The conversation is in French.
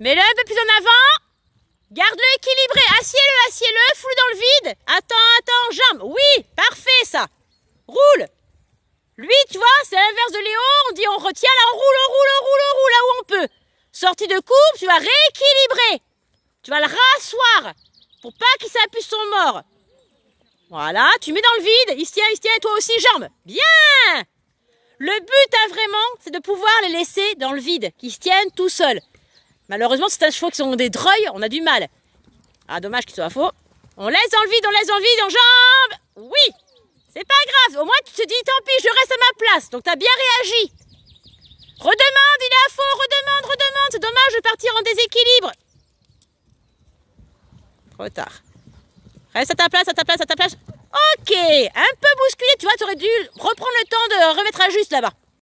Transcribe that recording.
Mets-le un peu plus en avant. Garde-le équilibré. Assieds-le, assieds-le. Floue dans le vide. Attends, attends, jambe. Oui, parfait ça. Roule. Lui, tu vois, c'est l'inverse de Léo. On dit on retient, là on roule, on roule, on roule, on roule là où on peut. Sortie de courbe, tu vas rééquilibrer. Tu vas le rasseoir pour pas qu'il s'appuie sur le mort. Voilà, tu mets dans le vide. Il se tient, il se tient. toi aussi, jambe. Bien. Le but, à hein, vraiment, c'est de pouvoir les laisser dans le vide, qu'ils se tiennent tout seuls. Malheureusement, c'est un chevaux qui sont des dreuils, on a du mal. Ah, dommage qu'il soit faux. On laisse dans le vide, on laisse dans le vide, on jambes. Oui C'est pas grave, au moins tu te dis tant pis, je reste à ma place. Donc t'as bien réagi. Redemande, il est à faux, redemande, redemande. C'est dommage de partir en déséquilibre. Retard. Reste à ta place, à ta place, à ta place. Ok, un peu bousculé, tu vois, t'aurais dû reprendre le temps de remettre à juste là-bas.